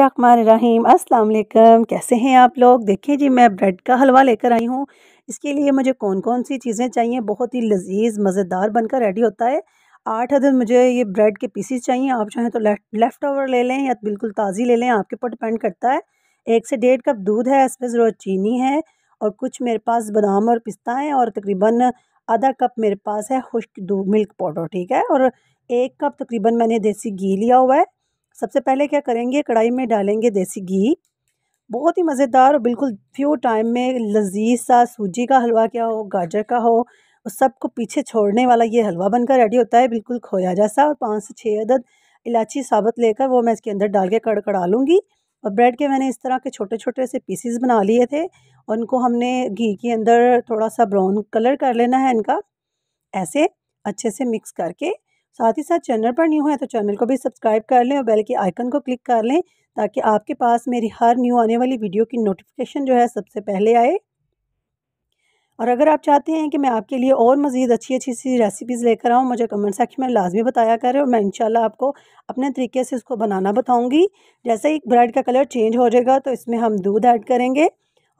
अस्सलाम वालेकुम कैसे हैं आप लोग देखिए जी मैं ब्रेड का हलवा लेकर आई हूँ इसके लिए मुझे कौन कौन सी चीज़ें चाहिए बहुत ही लजीज मज़ेदार बनकर रेडी होता है आठ अदद मुझे ये ब्रेड के पीसीस चाहिए आप चाहें तो लेफ्ट लेफ्ट ओवर ले लें या बिल्कुल ताज़ी ले लें आपके ऊपर डिपेंड करता है एक से डेढ़ कप दूध है इसमें ज़रूरत चीनी है और कुछ मेरे पास बादाम और पिस्ता है और तकरीबन आधा कप मेरे पास है खुश्क दूध मिल्क पाउडर ठीक है और एक कप तकरीबन मैंने देसी घी लिया हुआ है सबसे पहले क्या करेंगे कढ़ाई में डालेंगे देसी घी बहुत ही मज़ेदार और बिल्कुल फ्यू टाइम में लजीज सा सूजी का हलवा क्या हो गाजर का हो उस सबको पीछे छोड़ने वाला ये हलवा बनकर रेडी होता है बिल्कुल खोया जैसा और पाँच से छः अदद इलायची साबुत लेकर वो मैं इसके अंदर डाल के कड़कड़ा लूँगी और ब्रेड के मैंने इस तरह के छोटे छोटे से पीसीस बना लिए थे उनको हमने घी के अंदर थोड़ा सा ब्राउन कलर कर लेना है इनका ऐसे अच्छे से मिक्स करके साथ ही साथ चैनल पर न्यू है तो चैनल को भी सब्सक्राइब कर लें और बेल के आइकन को क्लिक कर लें ताकि आपके पास मेरी हर न्यू आने वाली वीडियो की नोटिफिकेशन जो है सबसे पहले आए और अगर आप चाहते हैं कि मैं आपके लिए और मज़ीद अच्छी अच्छी सी रेसिपीज़ लेकर आऊँ मुझे कमेंट सेक्शन में लाजमी बताया करें और मैं इंशाल्लाह आपको अपने तरीके से इसको बनाना बताऊँगी जैसे ही ब्रेड का कलर चेंज हो जाएगा तो इसमें हम दूध ऐड करेंगे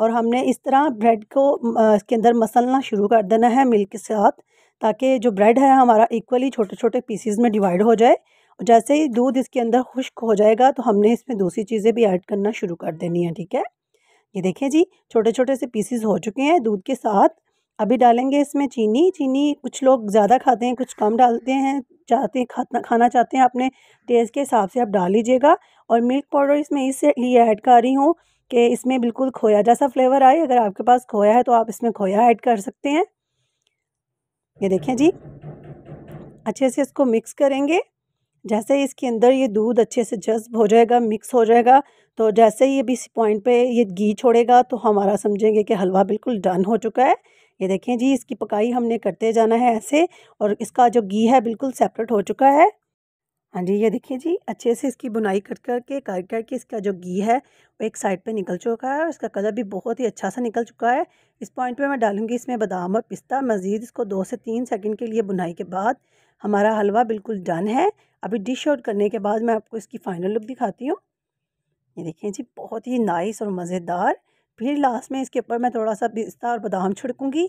और हमने इस तरह ब्रेड को इसके अंदर मसलना शुरू कर देना है मिल्क के साथ ताकि जो ब्रेड है हमारा इक्वली छोटे छोटे पीसीज में डिवाइड हो जाए जैसे ही दूध इसके अंदर खुश्क हो जाएगा तो हमने इसमें दूसरी चीज़ें भी ऐड करना शुरू कर देनी है ठीक है ये देखें जी छोटे छोटे से पीसीज हो चुके हैं दूध के साथ अभी डालेंगे इसमें चीनी चीनी कुछ लोग ज़्यादा खाते हैं कुछ कम डालते हैं चाहते हैं खाना खाना चाहते हैं अपने टेस्ट के हिसाब से आप डाल लीजिएगा और मिल्क पाउडर इसमें इसलिए ऐड कर रही हूँ कि इसमें बिल्कुल खोया जैसा फ्लेवर आए अगर आपके पास खोया है तो आप इसमें खोया ऐड कर सकते हैं ये देखें जी अच्छे से इसको मिक्स करेंगे जैसे इसके अंदर ये दूध अच्छे से जज्ब हो जाएगा मिक्स हो जाएगा तो जैसे ही अभी इस पॉइंट पे ये घी छोड़ेगा तो हमारा समझेंगे कि हलवा बिल्कुल डन हो चुका है ये देखें जी इसकी पकाई हमने करते जाना है ऐसे और इसका जो घी है बिल्कुल सेपरेट हो चुका है हाँ जी ये देखिए जी अच्छे से इसकी बुनाई कर कर के कर कर के इसका जो घी है वो एक साइड पे निकल चुका है और इसका कलर भी बहुत ही अच्छा सा निकल चुका है इस पॉइंट पे मैं डालूंगी इसमें बादाम और पिस्ता मज़ीद इसको दो से तीन सेकंड के लिए बुनाई के बाद हमारा हलवा बिल्कुल डन है अभी डिश आउट करने के बाद मैं आपको इसकी फ़ाइनल लुक दिखाती हूँ ये देखिए जी बहुत ही नाइस और मज़ेदार फिर लास्ट में इसके ऊपर मैं थोड़ा सा पिस्ता और बादाम छिड़कूँगी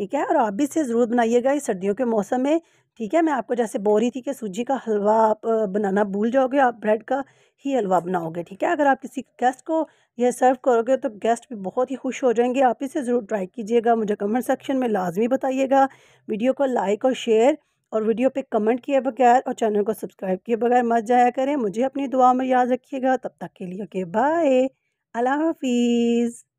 ठीक है और आप भी इसे ज़रूर बनाइएगा इस सर्दियों के मौसम में ठीक है मैं आपको जैसे बोल रही थी कि सूजी का हलवा आप बनाना भूल जाओगे आप ब्रेड का ही हलवा बनाओगे ठीक है अगर आप किसी गेस्ट को यह सर्व करोगे तो गेस्ट भी बहुत ही खुश हो जाएंगे आप इसे ज़रूर ट्राई कीजिएगा मुझे कमेंट सेक्शन में लाजमी बताइएगा वीडियो को लाइक और शेयर और वीडियो पर कमेंट किए बगैर और चैनल को सब्सक्राइब किए बगैर मत जाया करें मुझे अपनी दुआ में याद रखिएगा तब तक के लिए ओके बाय अल्लाह हाफिज़